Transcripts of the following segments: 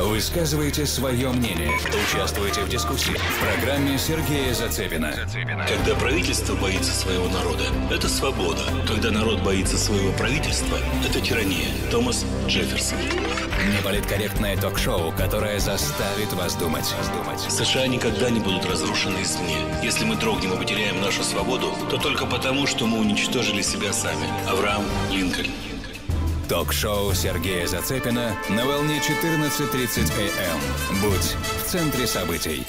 Высказывайте свое мнение. Участвуйте в дискуссии в программе Сергея Зацепина. Когда правительство боится своего народа, это свобода. Когда народ боится своего правительства, это тирания. Томас Джефферсон. Неполиткорректное ток-шоу, которое заставит вас думать. США никогда не будут разрушены извне. Если мы трогнем и потеряем нашу свободу, то только потому, что мы уничтожили себя сами. Авраам Линкольн. Ток-шоу Сергея Зацепина на волне 14.30 АМ. Эм. Будь в центре событий.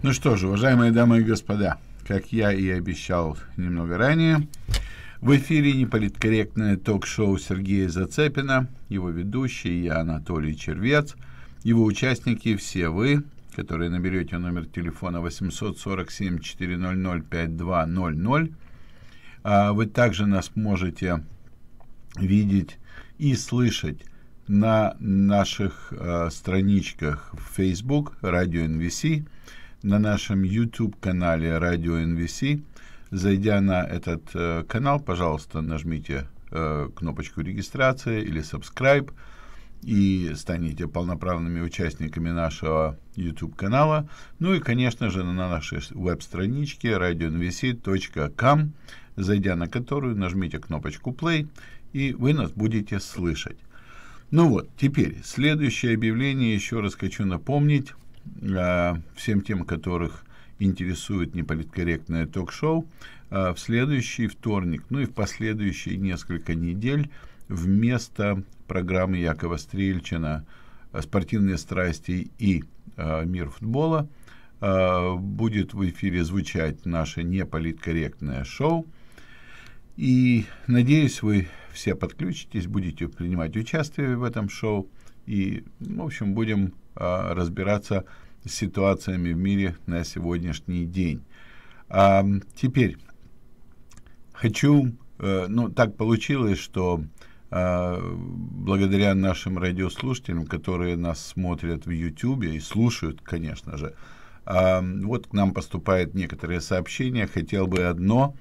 Ну что же, уважаемые дамы и господа, как я и обещал немного ранее, в эфире неполиткорректное ток-шоу Сергея Зацепина, его ведущий я, Анатолий Червец, его участники все вы, которые наберете номер телефона 847 400 5200. А вы также нас можете видеть и слышать на наших э, страничках в Facebook, Радио НВС, на нашем YouTube-канале Радио НВС, Зайдя на этот э, канал, пожалуйста, нажмите э, кнопочку регистрации или subscribe и станете полноправными участниками нашего YouTube-канала. Ну и, конечно же, на нашей веб-страничке radionvc.com, зайдя на которую, нажмите кнопочку play, и вы нас будете слышать. Ну вот, теперь следующее объявление, еще раз хочу напомнить э, всем тем, которых интересует неполиткорректное ток-шоу, а, в следующий вторник, ну и в последующие несколько недель вместо программы Якова Стрельчина «А, «Спортивные страсти и а, мир футбола» будет в эфире звучать наше неполиткорректное шоу. И надеюсь, вы все подключитесь, будете принимать участие в этом шоу. И, в общем, будем разбираться ситуациями в мире на сегодняшний день. А, теперь хочу, э, ну так получилось, что э, благодаря нашим радиослушателям, которые нас смотрят в YouTube и слушают, конечно же, э, вот к нам поступают некоторые сообщения. Хотел бы одно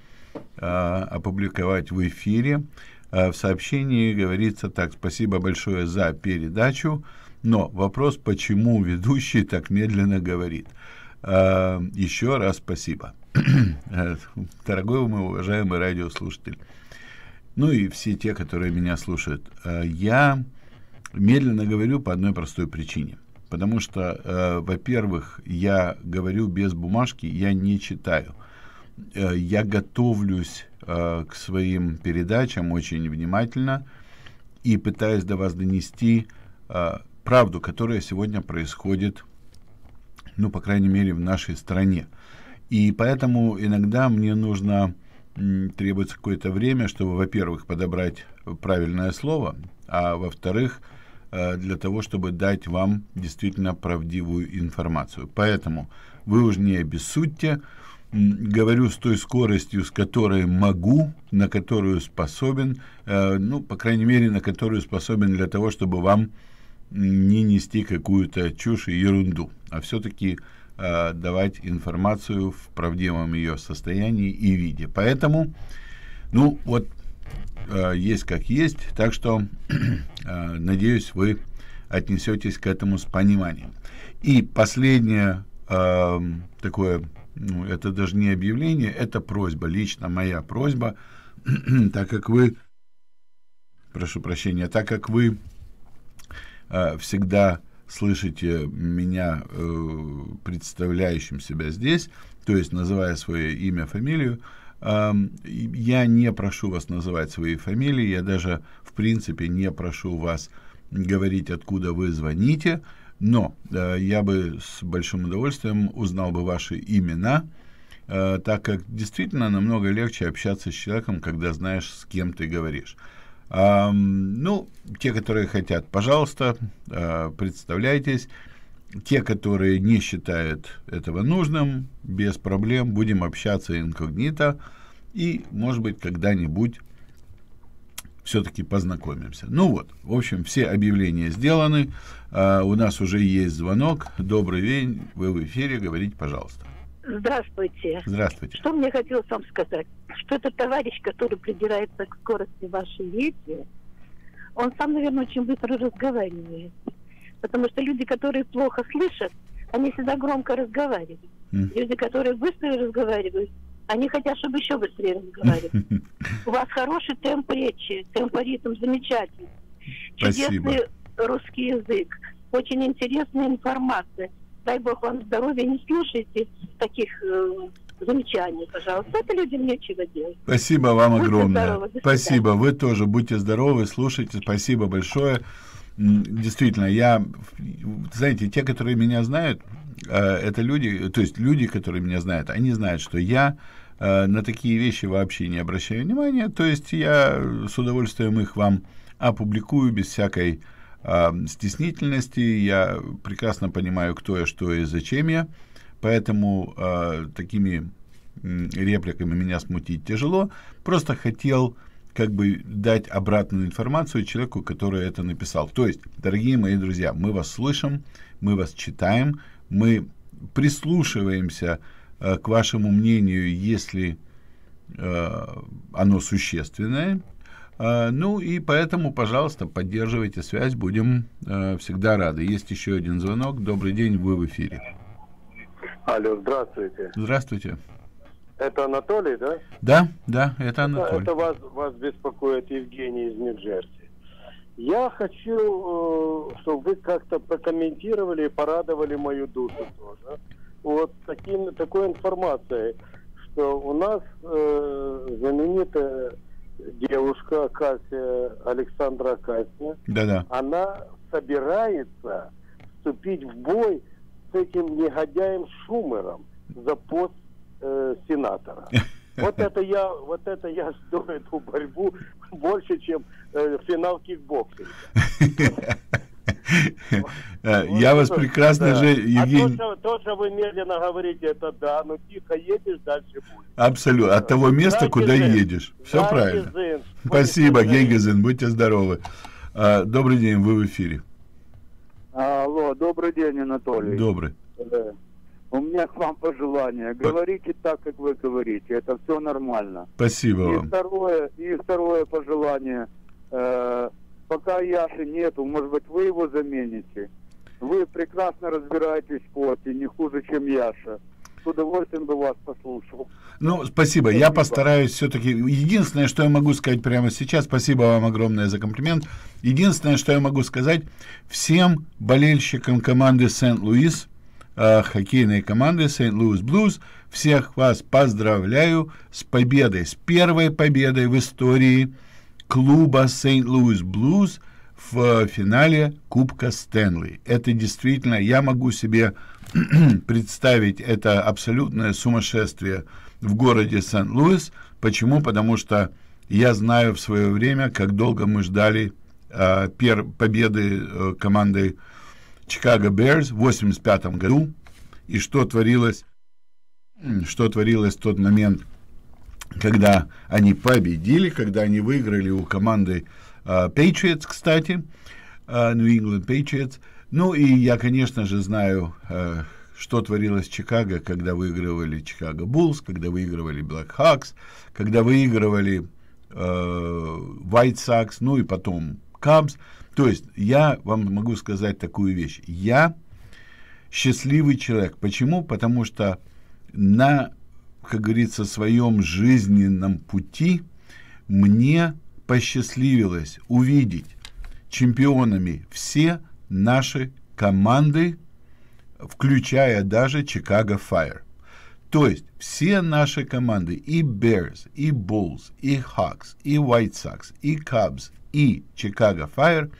э, опубликовать в эфире. Э, в сообщении говорится так: спасибо большое за передачу. Но вопрос, почему ведущий так медленно говорит. А, еще раз спасибо. Дорогой мой уважаемый радиослушатель, ну и все те, которые меня слушают, а, я медленно говорю по одной простой причине. Потому что, а, во-первых, я говорю без бумажки, я не читаю. я готовлюсь к своим передачам очень внимательно и пытаюсь до вас донести правду, которая сегодня происходит, ну, по крайней мере, в нашей стране. И поэтому иногда мне нужно требуется какое-то время, чтобы, во-первых, подобрать правильное слово, а во-вторых, э, для того, чтобы дать вам действительно правдивую информацию. Поэтому вы уж не обессудьте, говорю с той скоростью, с которой могу, на которую способен, э, ну, по крайней мере, на которую способен для того, чтобы вам не нести какую-то чушь и ерунду, а все-таки э, давать информацию в правдивом ее состоянии и виде. Поэтому, ну вот, э, есть как есть, так что, э, надеюсь, вы отнесетесь к этому с пониманием. И последнее э, такое, ну, это даже не объявление, это просьба, лично моя просьба, так как вы, прошу прощения, так как вы Э, всегда слышите меня, э, представляющим себя здесь, то есть называя свое имя, фамилию, я не прошу вас называть свои фамилии, я даже, в принципе, не прошу вас говорить, откуда вы звоните, но э, я бы с большим удовольствием узнал бы ваши имена, так как действительно намного легче общаться с человеком, когда знаешь, с кем ты говоришь. Ну, те, которые хотят, пожалуйста, а, представляйтесь. Те, которые не считают этого нужным, без проблем, будем общаться инкогнито. И, может быть, когда-нибудь все-таки познакомимся. Ну вот, в общем, все объявления сделаны. А, у нас уже есть звонок. Добрый день, вы в эфире, говорите, пожалуйста. Здравствуйте. Здравствуйте. Что мне хотелось вам сказать? Что этот товарищ, который придирается к скорости вашей речи, он сам, наверное, очень быстро разговаривает. Потому что люди, которые плохо слышат, они всегда громко разговаривают. Mm. Люди, которые быстро разговаривают, они хотят, чтобы еще быстрее разговаривали. У вас хороший темп речи, темпоритм замечательный. Чудесный русский язык. Очень интересная информация дай бог вам здоровья, не слушайте таких э, замечаний, пожалуйста. Это людям нечего делать. Спасибо вам будьте огромное. Здоровы, Спасибо. Вы тоже будьте здоровы, слушайте. Спасибо большое. Действительно, я, знаете, те, которые меня знают, э, это люди, то есть люди, которые меня знают, они знают, что я э, на такие вещи вообще не обращаю внимания, то есть я э, с удовольствием их вам опубликую без всякой Э, стеснительности, я прекрасно понимаю, кто я, что и зачем я, поэтому э, такими репликами меня смутить тяжело. Просто хотел как бы дать обратную информацию человеку, который это написал. То есть, дорогие мои друзья, мы вас слышим, мы вас читаем, мы прислушиваемся э, к вашему мнению, если э, оно существенное – а, ну и поэтому, пожалуйста, поддерживайте связь, будем э, всегда рады. Есть еще один звонок. Добрый день, вы в эфире. Алло, здравствуйте. Здравствуйте. Это Анатолий, да? Да, да, это Анатолий. Это, это вас, вас беспокоит Евгений из Нью-Джерси. Я хочу, э, чтобы вы как-то прокомментировали и порадовали мою душу тоже. Вот таким, такой информацией, что у нас э, знаменитая девушка Катя, Александра Катя, Да-да. она собирается вступить в бой с этим негодяем Шумером за пост э, сенатора. Вот это я, вот это я жду эту борьбу больше, чем э, финал кикбоксинга. Э, ну, я вас прекрасно а же, Евгений... То, что вы медленно говорите, это да, но ну, тихо едешь, дальше будет. Абсолютно, от того места, куда едешь. Все правильно. Спасибо, Гегезин, будьте здоровы. Э, добрый день, вы в эфире. Алло, добрый день, Анатолий. Добрый. Э, у меня к вам пожелание. Говорите так, как вы говорите. Это все нормально. Спасибо и вам. Второе, и второе пожелание. Э, Пока Яши нету, может быть, вы его замените? Вы прекрасно разбираетесь в спорте, не хуже, чем Яша. С удовольствием бы вас послушал. Ну, спасибо. спасибо. Я постараюсь все-таки... Единственное, что я могу сказать прямо сейчас, спасибо вам огромное за комплимент. Единственное, что я могу сказать всем болельщикам команды Сент-Луис, э, хоккейной команды Сент-Луис Блюз, всех вас поздравляю с победой, с первой победой в истории – клуба сент Louis Blues в финале Кубка Стэнли. Это действительно, я могу себе представить это абсолютное сумасшествие в городе Сент-Луис. Почему? Потому что я знаю в свое время, как долго мы ждали э, пер, победы э, команды Чикаго Берс в 85 году и что творилось, что творилось в тот момент – когда они победили, когда они выиграли у команды э, Patriots, кстати, э, New England Patriots. Ну и я, конечно же, знаю, э, что творилось в Чикаго, когда выигрывали Чикаго Буллс, когда выигрывали Black Hawks, когда выигрывали э, White Sox, ну и потом Cubs. То есть я вам могу сказать такую вещь. Я счастливый человек. Почему? Потому что на как говорится, своем жизненном пути мне посчастливилось увидеть чемпионами все наши команды, включая даже Чикаго Fire. То есть все наши команды, и Bears, и Bulls, и Hawks, и White Sox, и Cubs, и Chicago Fire,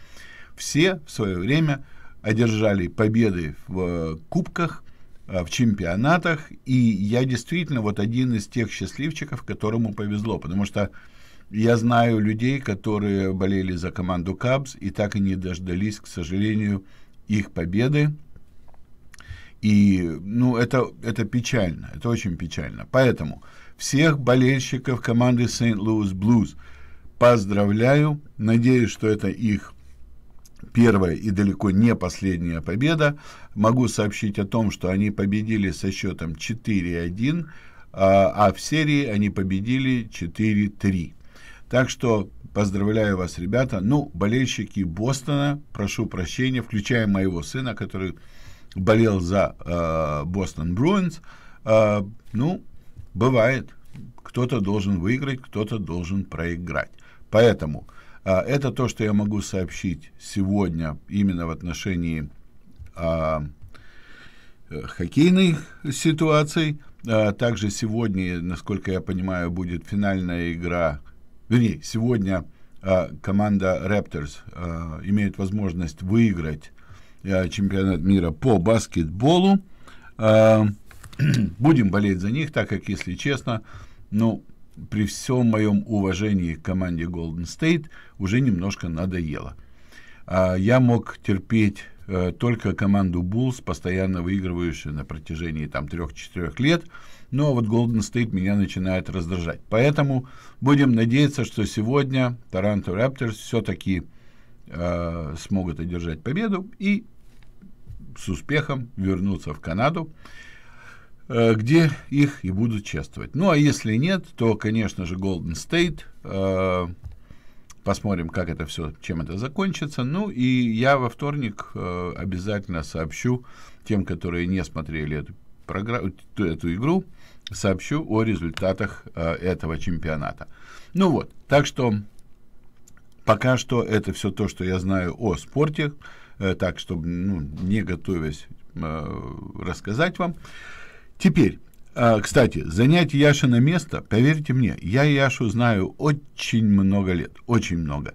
все в свое время одержали победы в э, кубках Э, в чемпионатах, и я действительно вот один из тех счастливчиков, которому повезло, потому что я знаю людей, которые болели за команду Кабс и так и не дождались, к сожалению, их победы. И, ну, это, это печально, это очень печально. Поэтому всех болельщиков команды St. Louis Blues поздравляю. Надеюсь, что это их первая и далеко не последняя победа. Могу сообщить о том, что они победили со счетом 4-1, а, а в серии они победили 4-3. Так что поздравляю вас, ребята. Ну, болельщики Бостона, прошу прощения, включая моего сына, который болел за э, Бостон э, Бруинс. Э, ну, бывает. Кто-то должен выиграть, кто-то должен проиграть. Поэтому а, это то, что я могу сообщить сегодня именно в отношении а, э, хоккейной ситуации. А, также сегодня, насколько я понимаю, будет финальная игра. Вернее, сегодня а, команда Raptors а, имеет возможность выиграть а, чемпионат мира по баскетболу. А, будем болеть за них, так как, если честно, ну, при всем моем уважении к команде Golden State уже немножко надоело. А, я мог терпеть э, только команду Bulls, постоянно выигрывающую на протяжении там 3-4 лет. Но вот Golden State меня начинает раздражать. Поэтому будем надеяться, что сегодня Toronto Raptors все-таки э, смогут одержать победу и с успехом вернуться в Канаду. Э, где их и будут чествовать. Ну, а если нет, то, конечно же, Golden State. Э, посмотрим, как это все, чем это закончится. Ну, и я во вторник э, обязательно сообщу тем, которые не смотрели эту, программу, эту игру, сообщу о результатах этого чемпионата. Ну вот, так что пока что это все то, что я знаю о спорте, так что, ну, не готовясь рассказать вам. Теперь, а, кстати, занять Яшина место, поверьте мне, я Яшу знаю очень много лет, очень много.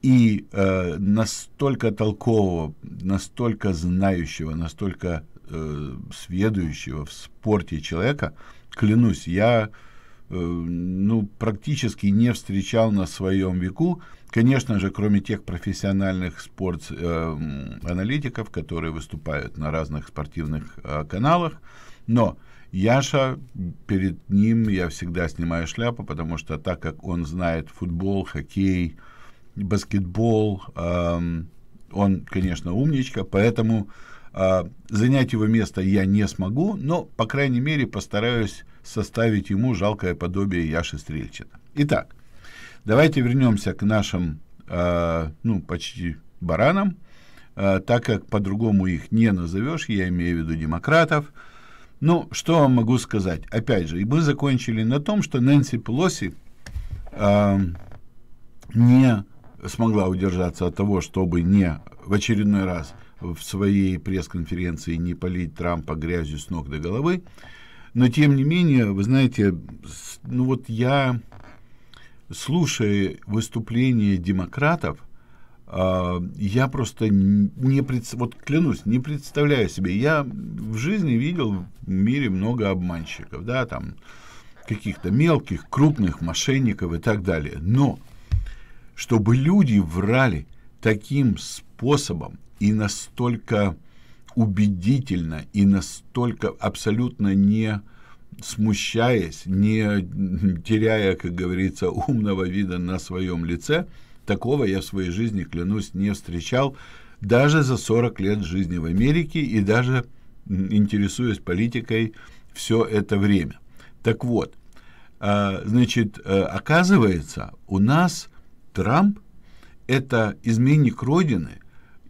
И э, настолько толкового, настолько знающего, настолько э, сведущего в спорте человека, клянусь, я э, ну, практически не встречал на своем веку, конечно же, кроме тех профессиональных спорт-аналитиков, э, которые выступают на разных спортивных э, каналах, э, но Яша, перед ним я всегда снимаю шляпу, потому что так как он знает футбол, хоккей, баскетбол, эм, он, конечно, умничка, поэтому э, занять его место я не смогу, но, по крайней мере, постараюсь составить ему жалкое подобие Яши Стрельчина. Итак, давайте вернемся к нашим, э, ну, почти баранам, э, так как по-другому их не назовешь, я имею в виду демократов – ну, что вам могу сказать? Опять же, и мы закончили на том, что Нэнси Пелоси э, эм, не смогла удержаться от того, чтобы не в очередной раз в своей пресс-конференции не полить Трампа грязью с ног до головы. Но, тем не менее, вы знаете, ну вот я, слушая выступления демократов, а, я просто не пред... вот клянусь, не представляю себе. Я в жизни видел в мире много обманщиков, да, там каких-то мелких, крупных мошенников и так далее. Но чтобы люди врали таким способом и настолько убедительно и настолько абсолютно не смущаясь, не теряя, как говорится, умного вида на своем лице – Такого я в своей жизни, клянусь, не встречал даже за 40 лет жизни в Америке и даже интересуясь политикой все это время. Так вот, а, значит, э, оказывается, у нас Трамп – это изменник Родины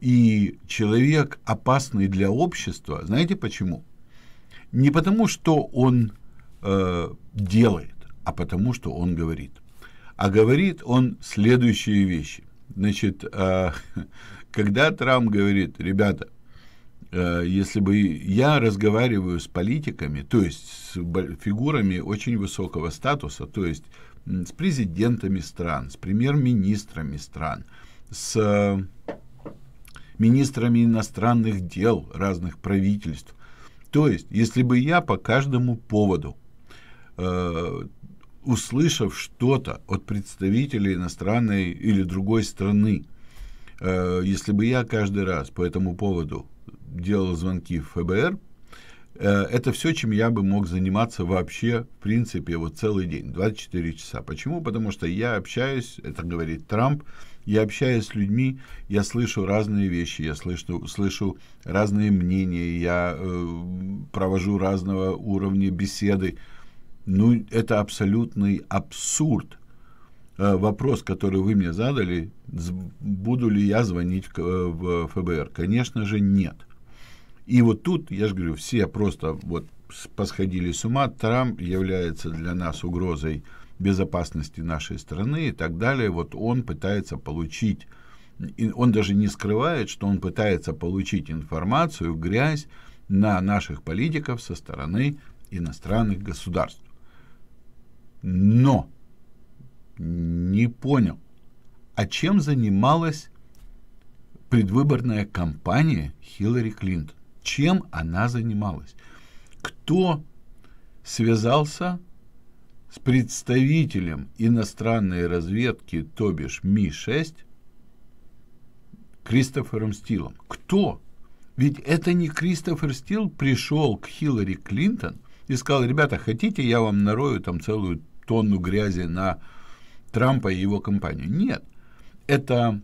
и человек опасный для общества. Знаете почему? Не потому, что он э, делает, а потому, что он говорит – а говорит он следующие вещи. Значит, а, когда Трамп говорит, ребята, а, если бы я разговариваю с политиками, то есть с фигурами очень высокого статуса, то есть с президентами стран, с премьер-министрами стран, с а, министрами иностранных дел разных правительств. То есть, если бы я по каждому поводу услышав что-то от представителей иностранной или другой страны, э, если бы я каждый раз по этому поводу делал звонки в ФБР, э, это все, чем я бы мог заниматься вообще, в принципе, вот целый день, 24 часа. Почему? Потому что я общаюсь, это говорит Трамп, я общаюсь с людьми, я слышу разные вещи, я слышу, слышу разные мнения, я э, провожу разного уровня беседы ну, это абсолютный абсурд. Э, вопрос, который вы мне задали, буду ли я звонить э, в ФБР? Конечно же, нет. И вот тут, я же говорю, все просто вот посходили с ума. Трамп является для нас угрозой безопасности нашей страны и так далее. Вот он пытается получить, он даже не скрывает, что он пытается получить информацию, грязь на наших политиков со стороны иностранных государств но не понял, а чем занималась предвыборная кампания Хиллари Клинт? Чем она занималась? Кто связался с представителем иностранной разведки, то бишь Ми-6, Кристофером Стилом? Кто? Ведь это не Кристофер Стил пришел к Хиллари Клинтон – и сказал, ребята, хотите, я вам нарою там целую тонну грязи на Трампа и его компанию. Нет, это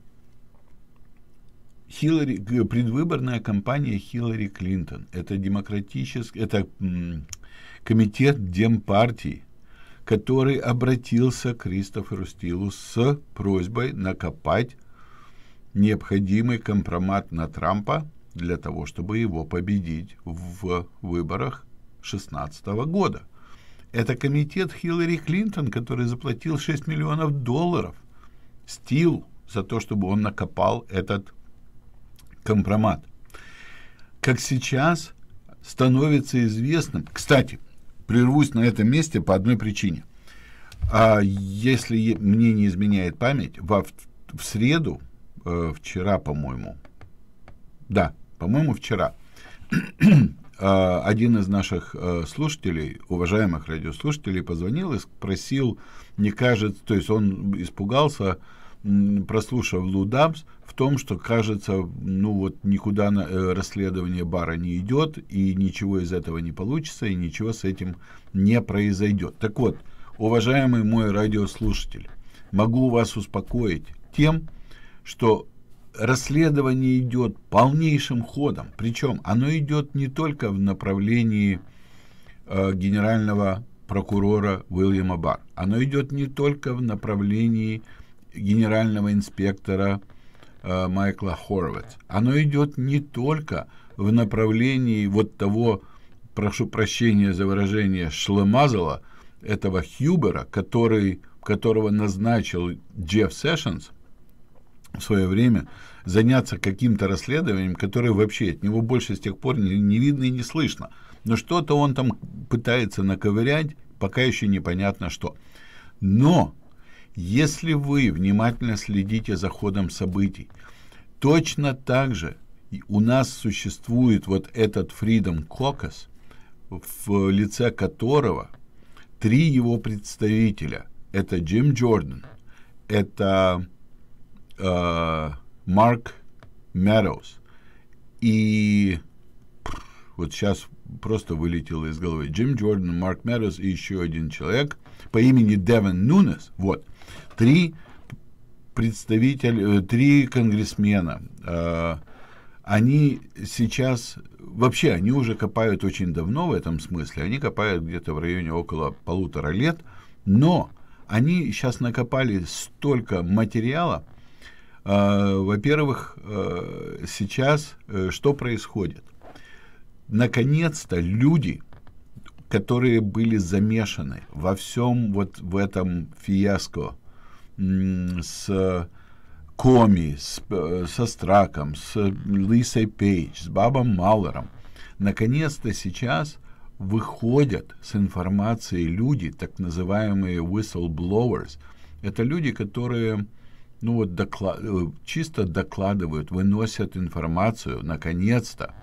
Хиллари, э, предвыборная кампания Хиллари Клинтон. Это демократический, это комитет Демпартии, который обратился к Кристоферу Стилу с просьбой накопать необходимый компромат на Трампа для того, чтобы его победить в выборах 2016 года. Это комитет Хиллари Клинтон, который заплатил 6 миллионов долларов Стил за то, чтобы он накопал этот компромат. Как сейчас становится известным, кстати, прервусь на этом месте по одной причине. А если мне не изменяет память, во, в среду, э, вчера, по-моему, да, по-моему, вчера, а, один из наших э, слушателей, уважаемых радиослушателей, позвонил и спросил, не кажется, то есть он испугался, прослушав Лудамс, в том, что кажется, ну вот никуда на, э, расследование бара не идет, и ничего из этого не получится, и ничего с этим не произойдет. Так вот, уважаемый мой радиослушатель, могу вас успокоить тем, что расследование идет полнейшим ходом. Причем оно идет не только в направлении э, генерального прокурора Уильяма Бар. Оно идет не только в направлении генерального инспектора э, Майкла Хорватт. Оно идет не только в направлении вот того, прошу прощения за выражение, шлемазала, этого Хьюбера, который, которого назначил Джефф Сэшенс – в свое время заняться каким-то расследованием, которое вообще от него больше с тех пор не, не видно и не слышно. Но что-то он там пытается наковырять, пока еще непонятно что. Но если вы внимательно следите за ходом событий, точно так же у нас существует вот этот Freedom Caucus, в лице которого три его представителя – это Джим Джордан, это Э, Марк Meadows. И вот сейчас просто вылетело из головы. Джим Джордан, Марк Meadows и еще один человек по имени Девен Нунес. Вот. Три представителя, э, три конгрессмена. Э, они сейчас, вообще, они уже копают очень давно в этом смысле. Они копают где-то в районе около полутора лет. Но они сейчас накопали столько материала, а, во-первых, э, сейчас э, что происходит? Наконец-то люди, которые были замешаны во всем вот в этом фиаско с Коми, с, э, со Страком, с Лисой Пейдж, с Бабом Маллером, наконец-то сейчас выходят с информацией люди, так называемые whistleblowers. Это люди, которые ну вот доклад, э, чисто докладывают, выносят информацию, наконец-то,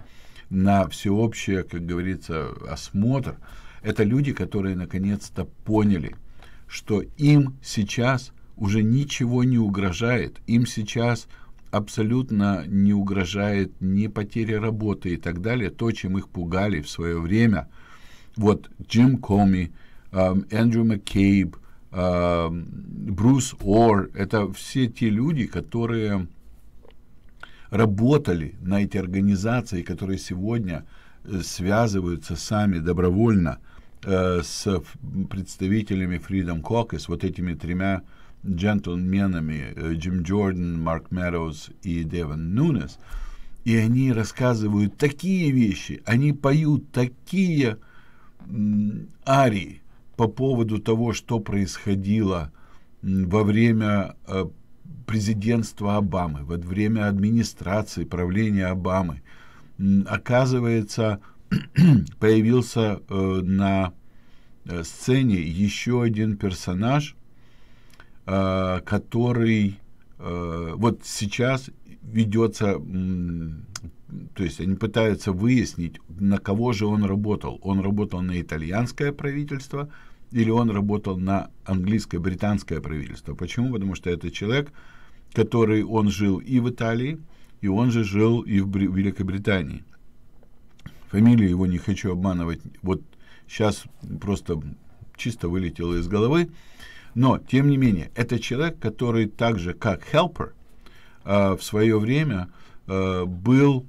на всеобщее, как говорится, осмотр. Это люди, которые наконец-то поняли, что им сейчас уже ничего не угрожает, им сейчас абсолютно не угрожает ни потеря работы и так далее, то, чем их пугали в свое время. Вот Джим Коми, эм, Эндрю Маккейб, Эм, Брус Ор, это все те люди, которые работали на эти организации, которые сегодня э, связываются сами добровольно э, с представителями Freedom Caucus, вот этими тремя джентльменами, э, Джим Джордан, Марк Мэрроуз и Деван Нунес, и они рассказывают такие вещи, они поют такие арии, по поводу того, что происходило во время э, президентства Обамы, во время администрации, правления Обамы, оказывается, появился э, на э, сцене еще один персонаж, который вот сейчас ведется то есть они пытаются выяснить, на кого же он работал. Он работал на итальянское правительство или он работал на английское, британское правительство. Почему? Потому что это человек, который он жил и в Италии, и он же жил и в Бри Великобритании. Фамилию его не хочу обманывать. Вот сейчас просто чисто вылетело из головы. Но, тем не менее, это человек, который также как Хелпер, э, в свое время э, был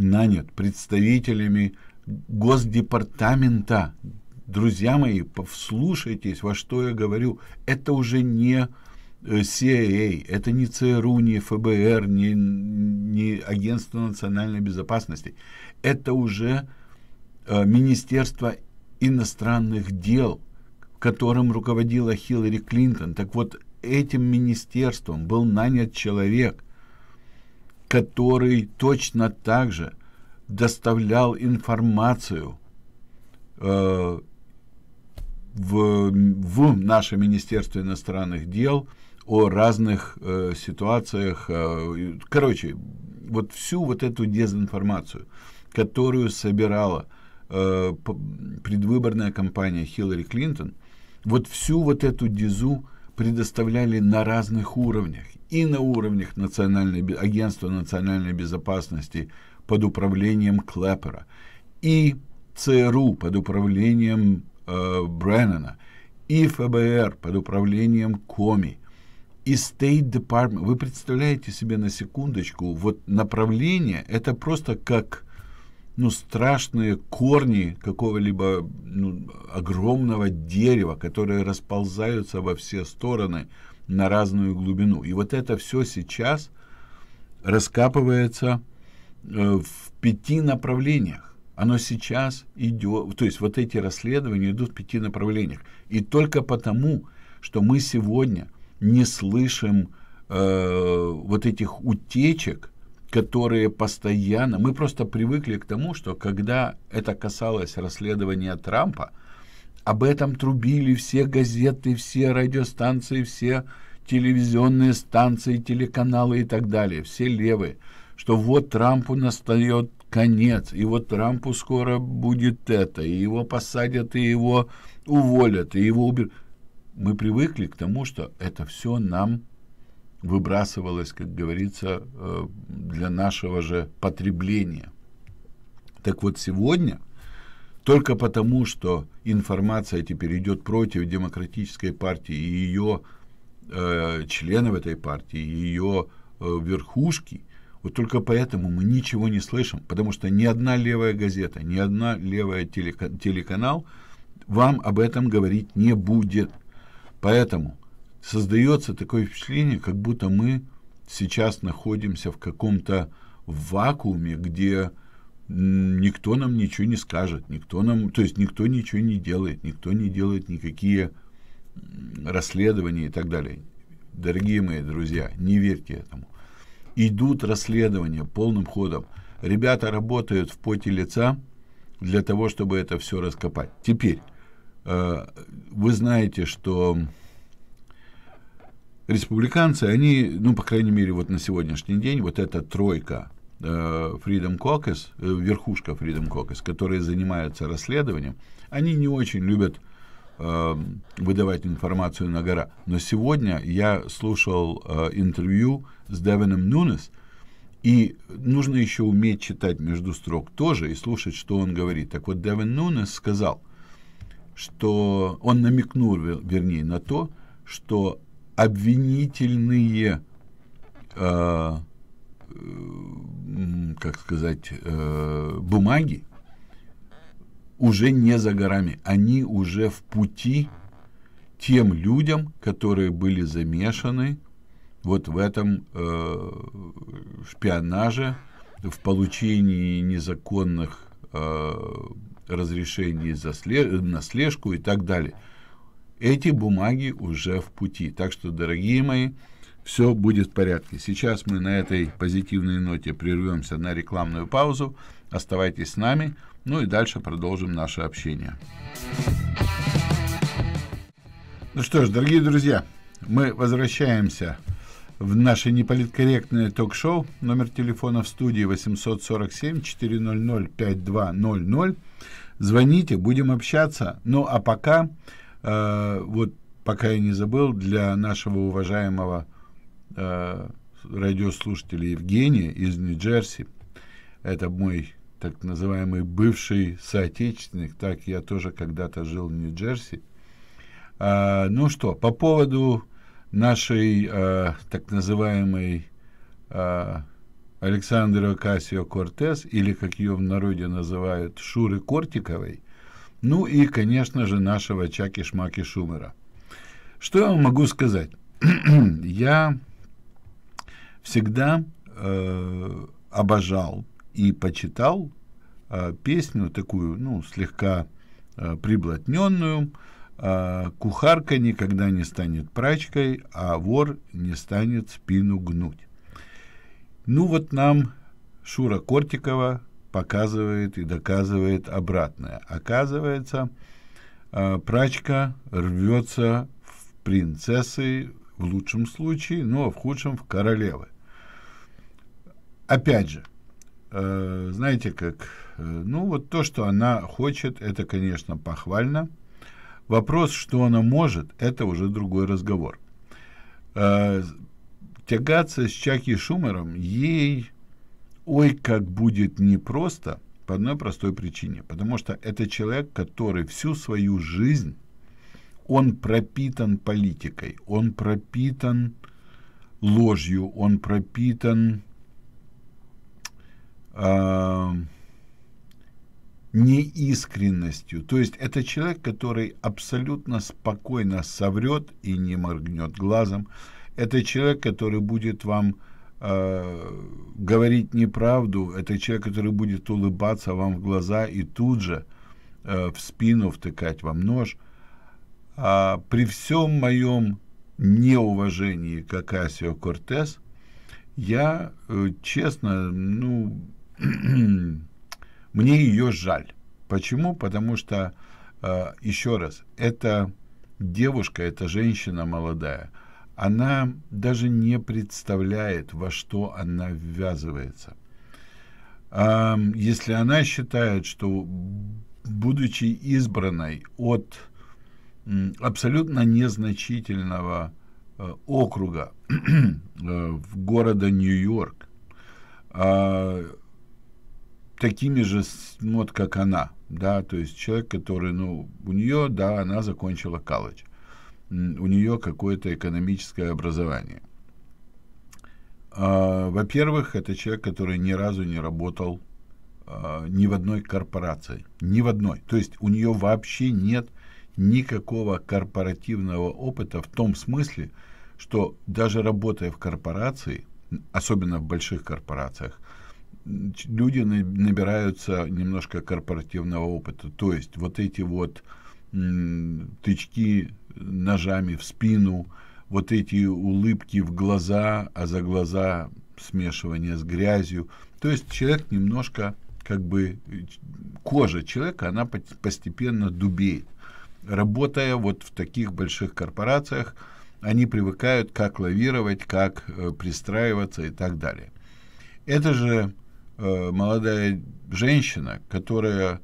нанят представителями Госдепартамента. Друзья мои, вслушайтесь, во что я говорю. Это уже не э, CIA, это не ЦРУ, не ФБР, не, не Агентство национальной безопасности. Это уже э, Министерство иностранных дел, которым руководила Хиллари Клинтон. Так вот, этим министерством был нанят человек – который точно так же доставлял информацию э, в, в наше Министерство иностранных дел о разных э, ситуациях. Э, короче, вот всю вот эту дезинформацию, которую собирала э, предвыборная кампания Хиллари Клинтон, вот всю вот эту дезу предоставляли на разных уровнях и на уровнях национальной, Агентства национальной безопасности под управлением Клэпера, и ЦРУ под управлением э, Бреннана, и ФБР под управлением Коми, и State Department. Вы представляете себе на секундочку, вот направление, это просто как ну, страшные корни какого-либо ну, огромного дерева, которые расползаются во все стороны – на разную глубину. И вот это все сейчас раскапывается э, в пяти направлениях. Оно сейчас идет, то есть вот эти расследования идут в пяти направлениях. И только потому, что мы сегодня не слышим э, вот этих утечек, которые постоянно... Мы просто привыкли к тому, что когда это касалось расследования Трампа – об этом трубили все газеты, все радиостанции, все телевизионные станции, телеканалы и так далее. Все левые, что вот Трампу настает конец, и вот Трампу скоро будет это, и его посадят, и его уволят, и его уберут. Мы привыкли к тому, что это все нам выбрасывалось, как говорится, э, для нашего же потребления. Так вот сегодня – только потому, что информация теперь идет против демократической партии и ее э, членов этой партии, и ее э, верхушки, вот только поэтому мы ничего не слышим, потому что ни одна левая газета, ни одна левая телеканал вам об этом говорить не будет. Поэтому создается такое впечатление, как будто мы сейчас находимся в каком-то вакууме, где никто нам ничего не скажет, никто нам, то есть никто ничего не делает, никто не делает никакие расследования и так далее. Дорогие мои друзья, не верьте этому. Идут расследования полным ходом. Ребята работают в поте лица для того, чтобы это все раскопать. Теперь, э, вы знаете, что республиканцы, они, ну, по крайней мере, вот на сегодняшний день, вот эта тройка – Э, Freedom Caucus, э, верхушка Freedom Caucus, которые занимаются расследованием, они не очень любят э, выдавать информацию на гора. Но сегодня я слушал интервью с Девином Нунес, и нужно еще уметь читать между строк тоже и слушать, что он говорит. Так вот, Девин Нунес сказал, что он намекнул, вернее, на то, что обвинительные э, Э, как сказать, э, бумаги уже не за горами, они уже в пути тем людям, которые были замешаны вот в этом э, шпионаже, в получении незаконных э, разрешений за слеж на слежку и так далее. Эти бумаги уже в пути. Так что, дорогие мои, все будет в порядке. Сейчас мы на этой позитивной ноте прервемся на рекламную паузу. Оставайтесь с нами, ну и дальше продолжим наше общение. Ну что ж, дорогие друзья, мы возвращаемся в наше неполиткорректное ток-шоу. Номер телефона в студии 847-400-5200. Звоните, будем общаться. Ну а пока, э, вот пока я не забыл, для нашего уважаемого э, радиослушателя Евгения из Нью-Джерси. Это мой так называемый бывший соотечественник. Так я тоже когда-то жил в Нью-Джерси. А, ну что, по поводу нашей а, так называемой а, Александра Кассио-Кортес, или, как ее в народе называют, Шуры Кортиковой, ну и, конечно же, нашего Чаки-Шмаки Шумера. Что я могу сказать? я всегда э, обожал и почитал э, песню такую, ну, слегка э, приблотненную, э, «Кухарка никогда не станет прачкой, а вор не станет спину гнуть». Ну вот нам Шура Кортикова показывает и доказывает обратное. Оказывается, э, прачка рвется в принцессы, в лучшем случае, но ну, а в худшем в королевы. Опять же, э, знаете как, э, ну вот то, что она хочет, это, конечно, похвально. Вопрос, что она может, это уже другой разговор. Э, тягаться с Чаки Шумером ей, ой, как будет непросто, по одной простой причине. Потому что это человек, который всю свою жизнь он пропитан политикой, он пропитан ложью, он пропитан э, неискренностью. То есть это человек, который абсолютно спокойно соврет и не моргнет глазом. Это человек, который будет вам э, говорить неправду. Это человек, который будет улыбаться вам в глаза и тут же э, в спину втыкать вам нож – а, при всем моем неуважении к Акасио Кортес, я, э, честно, ну, мне ее жаль. Почему? Потому что, э, еще раз, эта девушка, эта женщина молодая, она даже не представляет, во что она ввязывается. Э, если она считает, что, будучи избранной от абсолютно незначительного э, округа э, в города Нью-Йорк а, такими же, ну, вот как она, да, то есть человек, который, ну, у нее, да, она закончила колледж, у нее какое-то экономическое образование. А, во-первых, это человек, который ни разу не работал а, ни в одной корпорации, ни в одной. То есть у нее вообще нет никакого корпоративного опыта в том смысле, что даже работая в корпорации, особенно в больших корпорациях, люди набираются немножко корпоративного опыта. То есть вот эти вот тычки ножами в спину, вот эти улыбки в глаза, а за глаза смешивание с грязью. То есть человек немножко, как бы, э, кожа человека, она постепенно дубеет работая вот в таких больших корпорациях, они привыкают, как лавировать, как э, пристраиваться и так далее. Это же э, молодая женщина, которая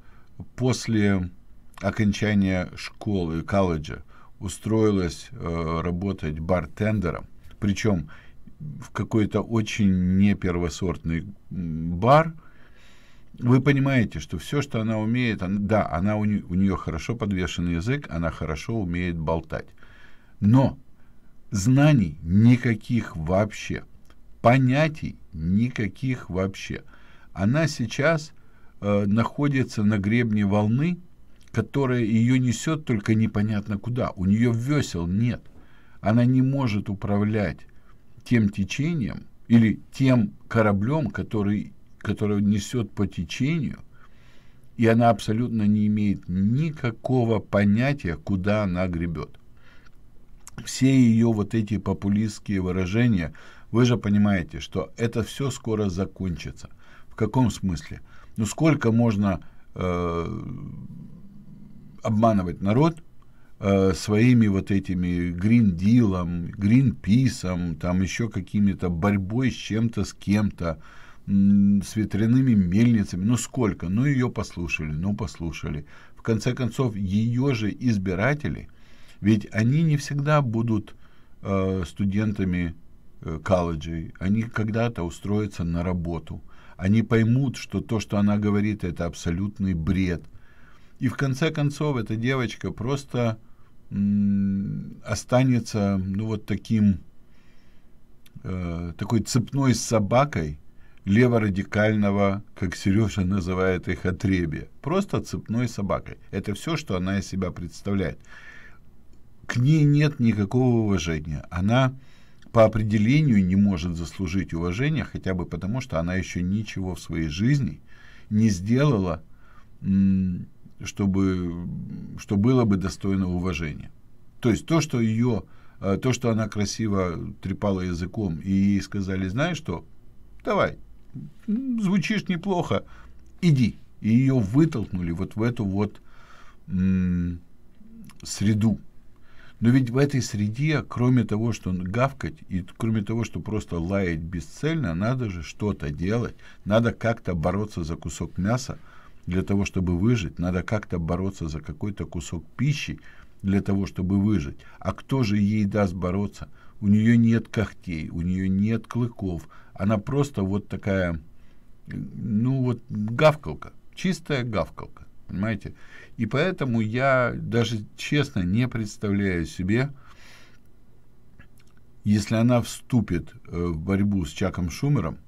после окончания школы, колледжа, устроилась э, работать бартендером, причем в какой-то очень не первосортный бар – вы понимаете, что все, что она умеет, она, да, она у, не, у нее хорошо подвешен язык, она хорошо умеет болтать. Но знаний никаких вообще, понятий никаких вообще. Она сейчас э, находится на гребне волны, которая ее несет только непонятно куда. У нее весел нет. Она не может управлять тем течением или тем кораблем, который которая несет по течению, и она абсолютно не имеет никакого понятия, куда она гребет. Все ее вот эти популистские выражения, вы же понимаете, что это все скоро закончится. В каком смысле? Ну сколько можно э, обманывать народ э, своими вот этими гриндилом, гринписом, там еще какими-то борьбой с чем-то, с кем-то, с ветряными мельницами. Ну сколько? Ну ее послушали, ну послушали. В конце концов, ее же избиратели, ведь они не всегда будут э, студентами э, колледжей, они когда-то устроятся на работу. Они поймут, что то, что она говорит, это абсолютный бред. И в конце концов, эта девочка просто останется, ну вот таким, э, такой цепной собакой, леворадикального, как Сережа называет их, отребия. Просто цепной собакой. Это все, что она из себя представляет. К ней нет никакого уважения. Она по определению не может заслужить уважения, хотя бы потому, что она еще ничего в своей жизни не сделала, чтобы, что было бы достойно уважения. То есть то, что ее, э, то, что она красиво трепала языком, и ей сказали, знаешь что, давай, звучишь неплохо, иди. И ее вытолкнули вот в эту вот м- среду. Но ведь в этой среде, кроме того, что гавкать, и кроме того, что просто лаять бесцельно, надо же что-то делать. Надо как-то бороться за кусок мяса для того, чтобы выжить. Надо как-то бороться за какой-то кусок пищи для того, чтобы выжить. А кто же ей даст бороться? У нее нет когтей, у нее нет клыков, она просто вот такая, ну вот гавкалка, чистая гавкалка, понимаете? И поэтому я даже честно не представляю себе, если она вступит э, в борьбу с Чаком Шумером,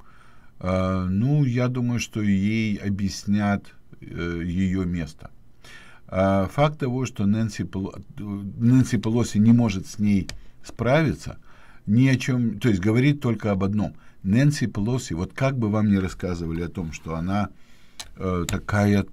э, ну, я думаю, что ей объяснят э, ее место. А, факт того, что Нэнси, Нэнси Пелоси не может с ней справиться, ни о чем, то есть говорит только об одном – Нэнси Пелоси, вот как бы вам ни рассказывали о том, что она э, такая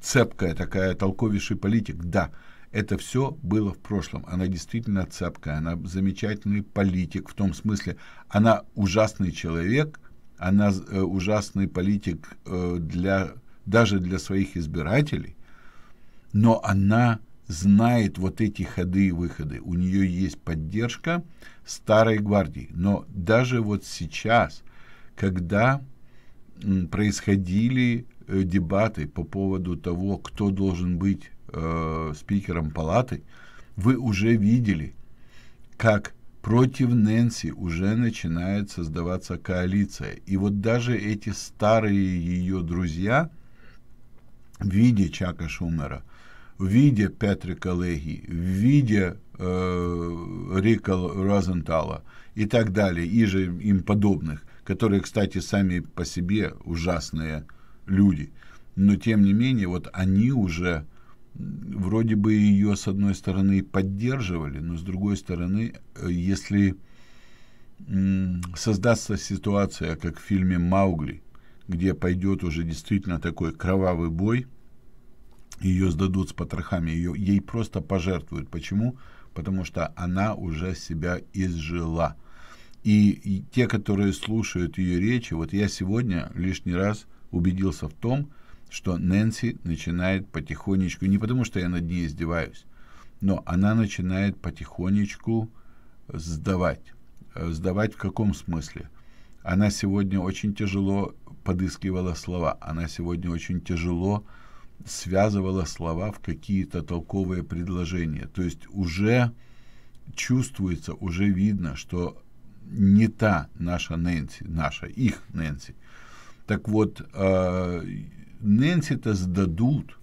цепкая, такая толковейший политик, да, это все было в прошлом. Она действительно цепкая, она замечательный политик в том смысле, она ужасный человек, она э, ужасный политик э, для даже для своих избирателей, но она знает вот эти ходы и выходы. У нее есть поддержка старой гвардии. Но даже вот сейчас, когда происходили э, дебаты по поводу того, кто должен быть э, спикером палаты, вы уже видели, как против Нэнси уже начинает создаваться коалиция. И вот даже эти старые ее друзья в виде Чака Шумера – видя Петри Калеги, видя э, Рика Розентала и так далее, и же им подобных, которые, кстати, сами по себе ужасные люди. Но, тем не менее, вот они уже вроде бы ее, с одной стороны, поддерживали, но, с другой стороны, э, если создастся ситуация, как в фильме «Маугли», где пойдет уже действительно такой кровавый бой – ее сдадут с потрохами, ее, ей просто пожертвуют. Почему? Потому что она уже себя изжила. И, и те, которые слушают ее речи, вот я сегодня лишний раз убедился в том, что Нэнси начинает потихонечку, не потому что я над ней издеваюсь, но она начинает потихонечку сдавать. Э, сдавать в каком смысле? Она сегодня очень тяжело подыскивала слова, она сегодня очень тяжело э, связывала слова в какие-то толковые предложения. То есть уже чувствуется, уже видно, что не та наша Нэнси, наша, их Нэнси. Так вот, э, Нэнси-то сдадут,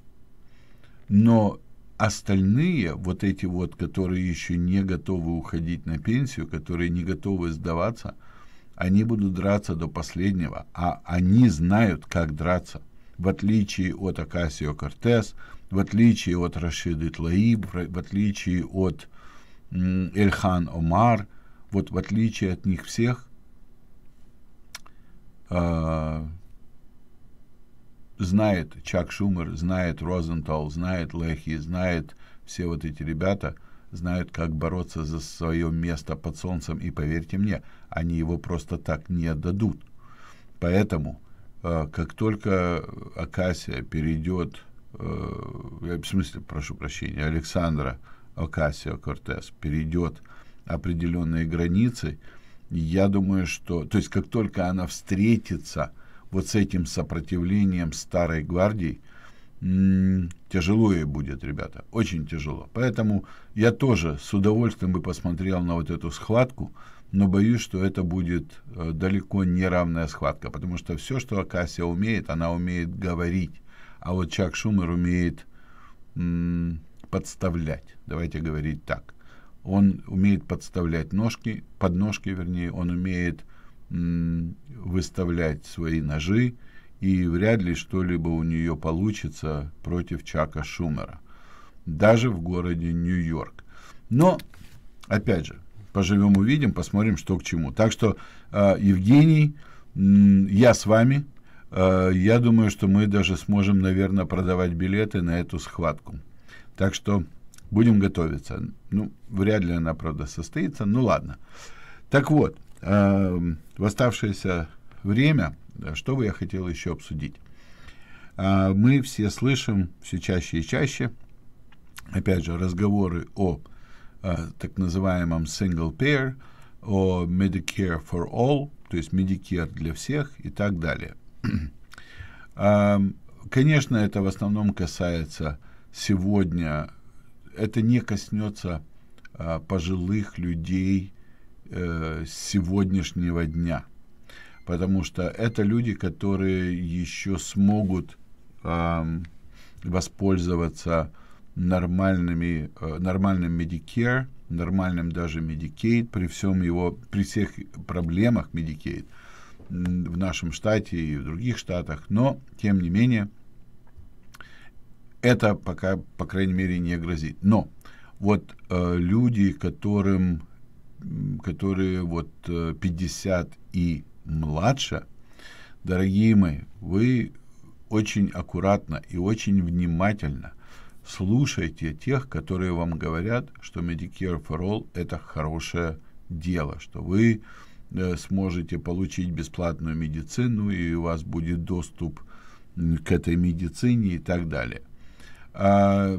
но остальные, вот эти вот, которые еще не готовы уходить на пенсию, которые не готовы сдаваться, они будут драться до последнего, а они знают, как драться – в отличие от Акасио Кортес, в отличие от Рашиды Тлаиб, в отличие от Эльхан Омар, вот в отличие от них всех, а, знает Чак Шумер, знает Розентал, знает Лехи, знает все вот эти ребята, знают, как бороться за свое место под солнцем, и поверьте мне, они его просто так не дадут, Поэтому а, как только Акасия перейдет, э, в смысле, прошу прощения, Александра Акасия Кортес перейдет определенные границы, я думаю, что, то есть как только она встретится вот с этим сопротивлением старой гвардии, тяжело ей будет, ребята, очень тяжело. Поэтому я тоже с удовольствием бы посмотрел на вот эту схватку, но боюсь, что это будет э, далеко не равная схватка, потому что все, что Акасия умеет, она умеет говорить, а вот Чак Шумер умеет подставлять, давайте говорить так. Он умеет подставлять ножки, подножки, вернее, он умеет выставлять свои ножи, и вряд ли что-либо у нее получится против Чака Шумера, даже в городе Нью-Йорк. Но, опять же, поживем, увидим, посмотрим, что к чему. Так что, э, Евгений, я с вами. Э, я думаю, что мы даже сможем, наверное, продавать билеты на эту схватку. Так что будем готовиться. Ну, вряд ли она, правда, состоится. Ну, ладно. Так вот, э, в оставшееся время, что бы я хотел еще обсудить? Мы все слышим все чаще и чаще, опять же, разговоры о Э, так называемом single payer, о Medicare for all, то есть Medicare для всех и так далее. Эм, конечно, это в основном касается сегодня, это не коснется э, пожилых людей э, сегодняшнего дня, потому что это люди, которые еще смогут эм, воспользоваться нормальными, э, нормальным Medicare, нормальным даже Medicaid, при всем его, при всех проблемах Medicaid в нашем штате и в других штатах, но, тем не менее, это пока, по крайней мере, не грозит. Но вот э, люди, которым, которые вот 50 э, и младше, дорогие мои, вы очень аккуратно и очень внимательно – слушайте тех, которые вам говорят, что Medicare for All это хорошее дело, что вы э, сможете получить бесплатную медицину и у вас будет доступ к этой медицине и так далее. А,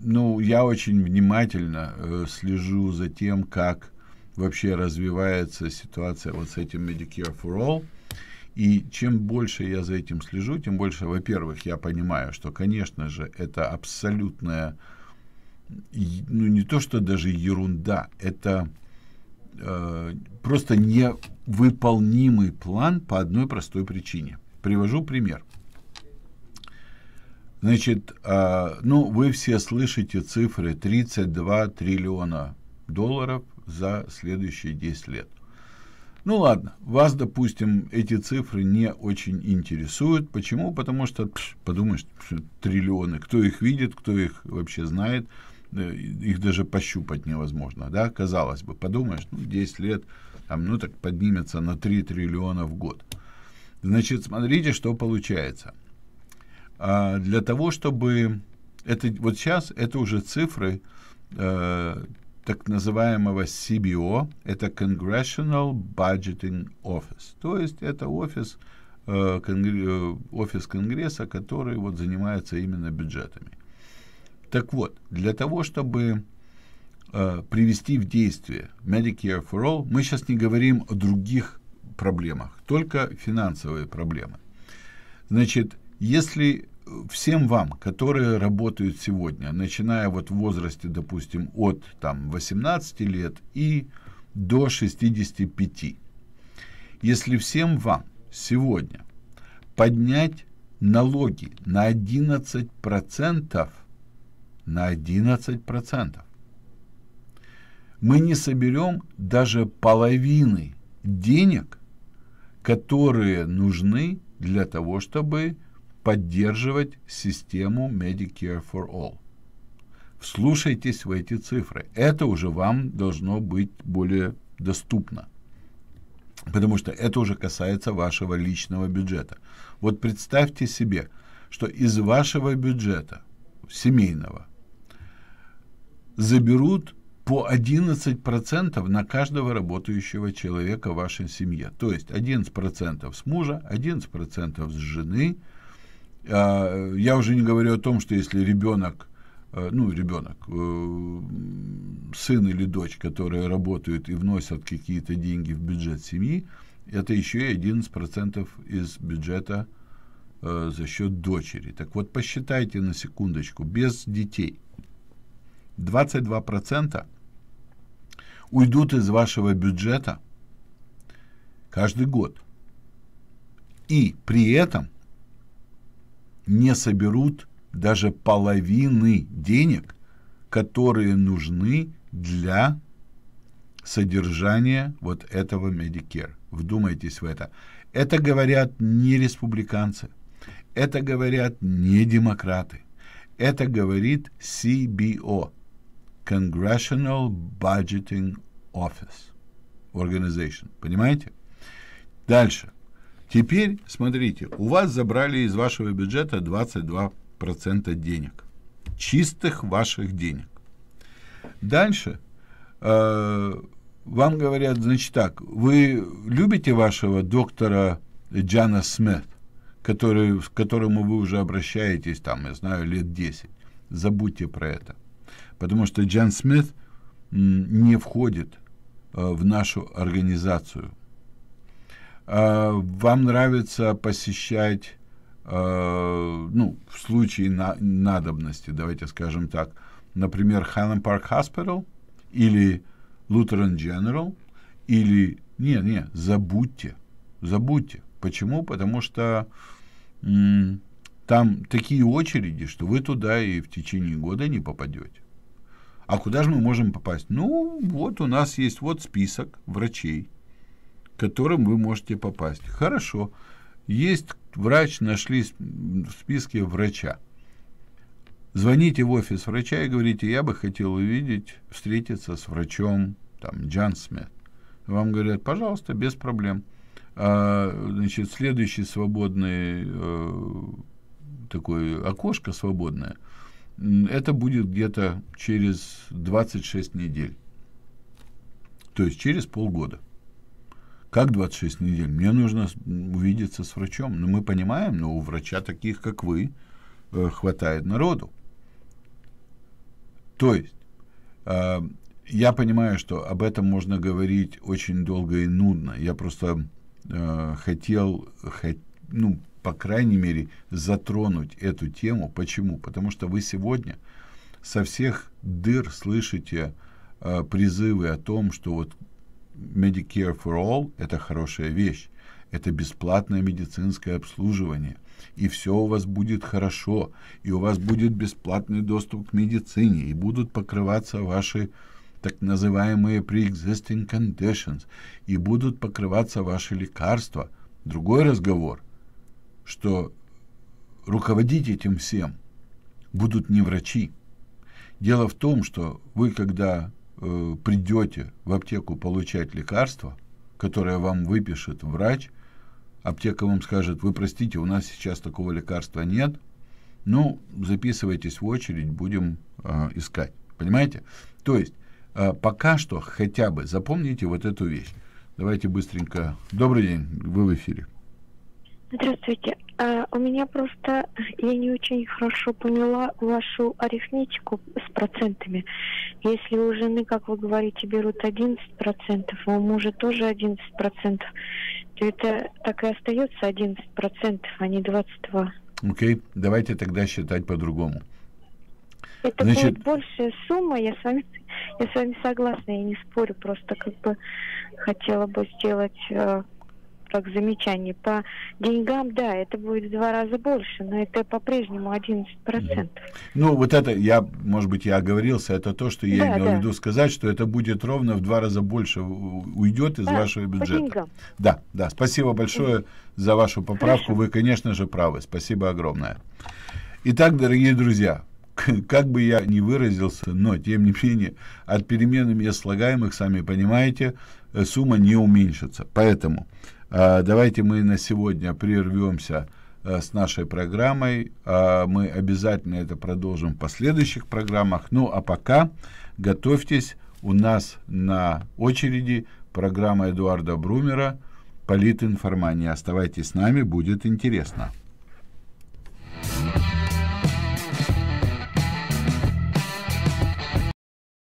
ну, я очень внимательно э, слежу за тем, как вообще развивается ситуация вот с этим Medicare for All. И чем больше я за этим слежу, тем больше, во-первых, я понимаю, что, конечно же, это абсолютная, ну не то что даже ерунда, это э, просто невыполнимый план по одной простой причине. Привожу пример. Значит, э, ну вы все слышите цифры 32 триллиона долларов за следующие 10 лет. Ну ладно, вас, допустим, эти цифры не очень интересуют. Почему? Потому что, пш, подумаешь, пш, триллионы. Кто их видит, кто их вообще знает, э, их даже пощупать невозможно, да, казалось бы. Подумаешь, ну, 10 лет, там, ну, так поднимется на 3 триллиона в год. Значит, смотрите, что получается. А для того, чтобы... Это, вот сейчас это уже цифры э, так называемого CBO, это Congressional Budgeting Office, то есть это офис, э, конгр... Э, офис Конгресса, который вот занимается именно бюджетами. Так вот, для того, чтобы э, привести в действие Medicare for All, мы сейчас не говорим о других проблемах, только финансовые проблемы. Значит, если всем вам, которые работают сегодня, начиная вот в возрасте, допустим, от там 18 лет и до 65. Если всем вам сегодня поднять налоги на 11%, процентов, на 11%, процентов, мы не соберем даже половины денег, которые нужны для того, чтобы поддерживать систему Medicare for All. Вслушайтесь в эти цифры. Это уже вам должно быть более доступно. Потому что это уже касается вашего личного бюджета. Вот представьте себе, что из вашего бюджета, семейного, заберут по 11% на каждого работающего человека в вашей семье. То есть 11% с мужа, 11% с жены, а, я уже не говорю о том, что если ребенок, э, ну, ребенок, э, сын или дочь, которые работают и вносят какие-то деньги в бюджет семьи, это еще и 11% из бюджета э, за счет дочери. Так вот, посчитайте на секундочку, без детей 22% уйдут из вашего бюджета каждый год. И при этом не соберут даже половины денег, которые нужны для содержания вот этого Medicare. Вдумайтесь в это. Это говорят не республиканцы, это говорят не демократы, это говорит CBO, Congressional Budgeting Office Organization. Понимаете? Дальше. Теперь, смотрите, у вас забрали из вашего бюджета 22% денег. Чистых ваших денег. Дальше э, вам говорят, значит так, вы любите вашего доктора Джана Смит, который, к которому вы уже обращаетесь, там, я знаю, лет 10. Забудьте про это. Потому что Джан Смит не входит э, в нашу организацию – Э, вам нравится посещать, э, ну, в случае на, надобности, давайте скажем так, например, Хайленд Парк Hospital или Lutheran General, или... Не, не, забудьте, забудьте. Почему? Потому что там такие очереди, что вы туда и в течение года не попадете. А куда же мы можем попасть? Ну, вот у нас есть вот список врачей, которым вы можете попасть. Хорошо. Есть врач, нашлись в списке врача. Звоните в офис врача и говорите, я бы хотел увидеть, встретиться с врачом, там, Джан Смит. Вам говорят, пожалуйста, без проблем. А, значит, следующий свободный э, такое окошко свободное, это будет где-то через 26 недель. То есть через полгода. Как 26 недель? Мне нужно увидеться с врачом. Но ну, мы понимаем, но у врача таких, как вы, э, хватает народу. То есть, э, я понимаю, что об этом можно говорить очень долго и нудно. Я просто э, хотел, хот, ну, по крайней мере, затронуть эту тему. Почему? Потому что вы сегодня со всех дыр слышите э, призывы о том, что вот Medicare for All – это хорошая вещь, это бесплатное медицинское обслуживание, и все у вас будет хорошо, и у вас будет бесплатный доступ к медицине, и будут покрываться ваши так называемые pre-existing conditions, и будут покрываться ваши лекарства. Другой разговор, что руководить этим всем будут не врачи. Дело в том, что вы, когда э, придете в аптеку получать лекарство, которое вам выпишет врач, аптека вам скажет, вы простите, у нас сейчас такого лекарства нет, ну, записывайтесь в очередь, будем э, искать. Понимаете? То есть, э, пока что хотя бы запомните вот эту вещь. Давайте быстренько. Добрый день, вы в эфире. Здравствуйте. А, у меня просто, я не очень хорошо поняла вашу арифметику с процентами. Если у жены, как вы говорите, берут 11%, процентов, а у мужа тоже 11%, то это так и остается 11%, а не 22%. Окей, okay. давайте тогда считать по-другому. Это Значит... будет большая сумма, я с вами я с вами согласна, я не спорю, просто как бы хотела бы сделать э, факт замечаний. По деньгам, да, это будет в два раза больше, но это по-прежнему 11%. Да. Ну, вот это, я, может быть, я оговорился, это то, что я да, имел да. в виду сказать, что это будет ровно в два раза больше уйдет из да, вашего бюджета. Да, да, спасибо большое за вашу поправку. Хорошо. Вы, конечно же, правы. Спасибо огромное. Итак, дорогие друзья, как бы я ни выразился, но, тем не менее, от перемены мест слагаемых, сами понимаете, э, сумма не уменьшится. Поэтому а, давайте мы на сегодня прервемся э, с нашей программой. А, мы обязательно это продолжим в последующих программах. Ну а пока готовьтесь, у нас на очереди программа Эдуарда Брумера «Политинформания». Оставайтесь с нами, будет интересно. Thank you.